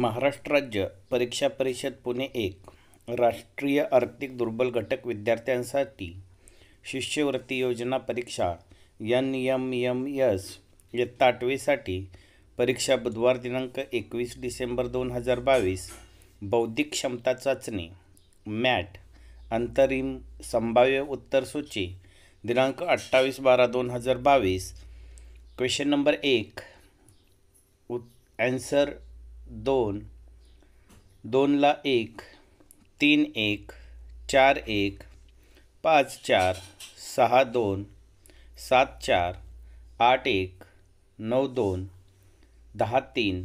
महाराष्ट्र राज्य परीक्षा परिषद पुणे एक राष्ट्रीय आर्थिक दुर्बल घटक विद्यार्थ्यांसाठी शिष्यवृत्ती योजना परीक्षा एन एम यम एस इयत्ता आठवीसाठी परीक्षा बुधवार दिनांक एकवीस डिसेंबर दोन हजार बावीस बौद्धिक क्षमता चाचणी मॅट अंतरिम संभाव्य उत्तरसूची दिनांक अठ्ठावीस बारा दोन हजार बावीस क्वेश्चन नंबर एक उत् दोन दोनला एक तीन एक चार एक पाच चार सहा दोन सात चार आठ एक नऊ दोन दहा तीन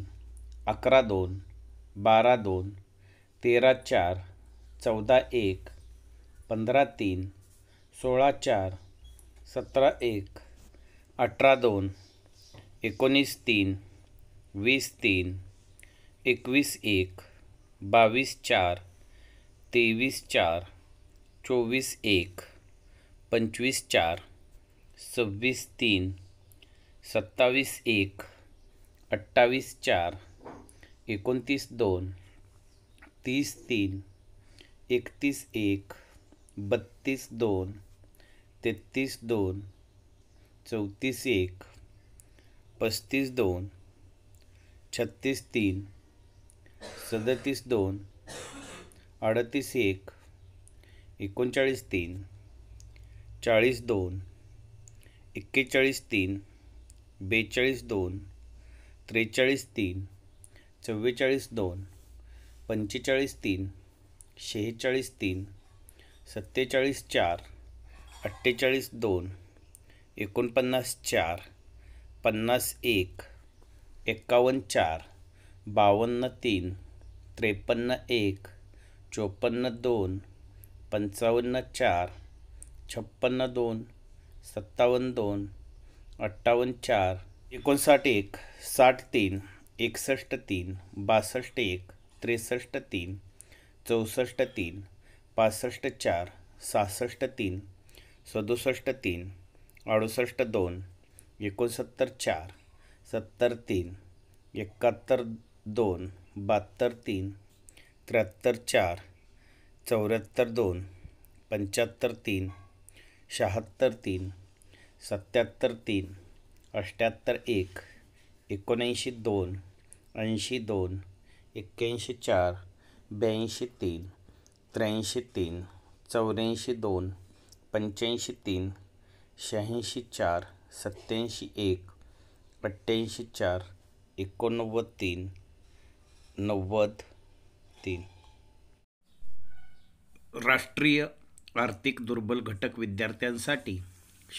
अकरा दोन बारा दोन तेरा चार चौदा एक पंधरा तीन सोळा चार सतरा एक अठरा दोन एकोणीस तीन वीस तीन एकवीस एक बावीस चार तेवीस चार चोवीस एक पंचवीस चार सव्वीस तीन सत्तावीस एक अठ्ठावीस चार एकोणतीस दोन तीस तीन एकतीस एक बत्तीस दोन तेहत्तीस दोन चौतीस एक पस्तीस दोन छत्तीस तीन सदतीस दोन अडतीस एक एकोणचाळीस तीन चाळीस दोन एक्केचाळीस तीन बेचाळीस दोन त्रेचाळीस तीन चव्वेचाळीस दोन पंचेचाळीस तीन शेहेचाळीस तीन सत्तेचाळीस चार अठ्ठेचाळीस दोन एकोणपन्नास चार पन्नास एक एक्कावन्न चार बावन्न तीन त्रेपन्न एक चोपन्न दोन पंचावन्न चार छप्पन्न दोन सत्तावन्न दोन अठ्ठावन्न चार एकोणसाठ एक साठ तीन एकसष्ट तीन बासष्ट एक त्रेसष्ट तीन चौसष्ट तीन पासष्ट चार सहासष्ट तीन सदुसष्ट तीन अडुसष्ट दोन एकोणसत्तर चार सत्तर तीन एकाहत्तर दोन बहात्तर तीन त्र्याहत्तर चार चौऱ्याहत्तर दोन पंच्याहत्तर तीन शहात्तर तीन सत्याहत्तर तीन अष्ट्याहत्तर एक एकोणऐंशी दोन ऐंशी दोन एक्क्याऐंशी चार ब्याऐंशी तीन त्र्याऐंशी तीन चौऱ्याऐंशी दोन पंच्याऐंशी तीन शहाऐंशी चार सत्याऐंशी एक अठ्ठ्याऐंशी चार एकोणनव्वद तीन नव्वद तीन राष्ट्रीय आर्थिक दुर्बल घटक विद्यार्थ्यांसाठी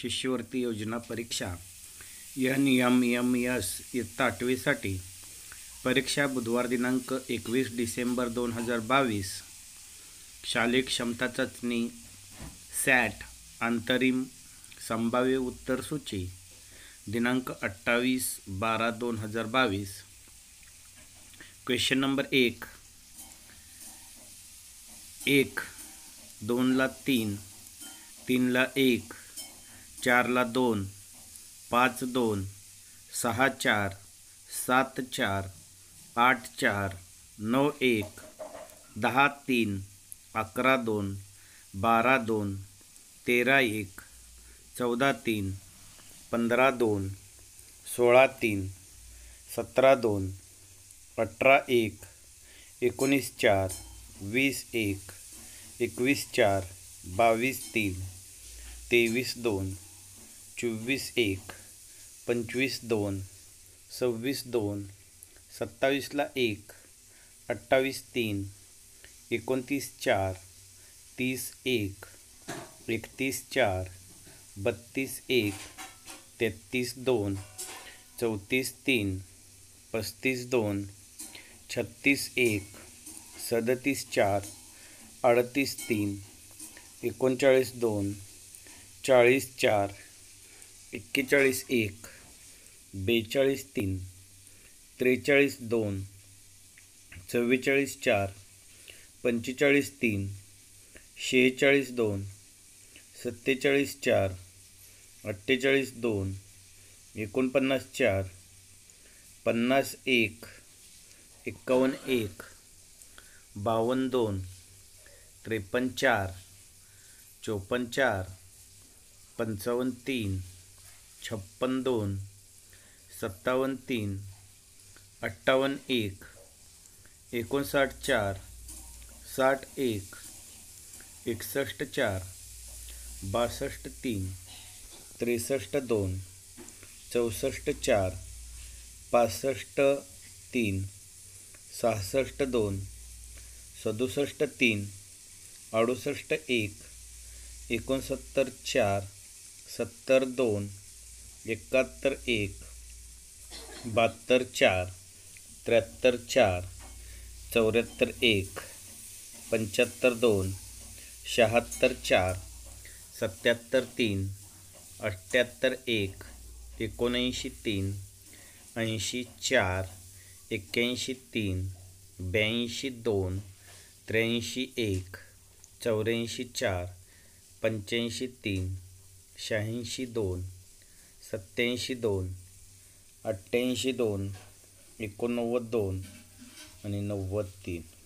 शिष्यवृत्ती योजना परीक्षा एन यम एम एस इयत्ता आठवीसाठी परीक्षा बुधवार दिनांक एकवीस डिसेंबर दोन हजार बावीस शालेय क्षमता चाचणी सॅट अंतरिम संभाव्य उत्तरसूची दिनांक अठ्ठावीस बारा दोन हजार बावीस क्वेश्चन नंबर एक एक दोनला तीन तीनला एक चारला दोन पाच दोन सहा चार सात चार आठ चार नऊ एक दहा तीन अकरा दोन बारा दोन तेरा एक चौदा तीन पंधरा दोन सोळा तीन सतरा दोन अठरा एक एकोणीस चार वीस एक एकवीस चार बावीस तीन तेवीस दोन चोवीस एक पंचवीस दोन सव्वीस दोन सत्तावीसला एक अठ्ठावीस तीन एकोणतीस चार तीस एक एकतीस चार बत्तीस एक तेहतीस दोन चौतीस तीन पस्तीस दोन छत्तीस एक सदतीस चार अडतीस तीन एकोणचाळीस दोन चाळीस चार एक्केचाळीस एक बेचाळीस तीन त्रेचाळीस दोन चव्वेचाळीस चार पंचेचाळीस तीन शेहेचाळीस दोन सत्तेचाळीस चार अठ्ठेचाळीस दोन एकोणपन्नास चार पन्नास एक एक्कावन्न एक बावन्न दोन त्रेपन्न चार चोपन्न चार पंचावन्न तीन छप्पन दोन सत्तावन्न तीन अठ्ठावन्न एक एकोणसाठ चार साठ एक एकसष्ट चार बासष्ट तीन त्रेसष्ट दोन चौसष्ट चार पासष्ट तीन सहासष्ट दोन सदुसष्ट तीन अडुसष्ट एक एकोणसत्तर चार सत्तर दोन एकाहत्तर एक बहात्तर चार त्र्याहत्तर चार चौऱ्याहत्तर एक पंच्याहत्तर दोन शहात्तर चार सत्याहत्तर तीन अठ्ठ्याहत्तर एक एकोणऐंशी तीन ऐंशी चार एक्क्याऐंशी तीन ब्याऐंशी दोन त्र्याऐंशी एक चौऱ्याऐंशी चार पंच्याऐंशी तीन शहाऐंशी दोन सत्त्याऐंशी दोन अठ्ठ्याऐंशी दोन एकोणनव्वद दोन आणि नव्वद तीन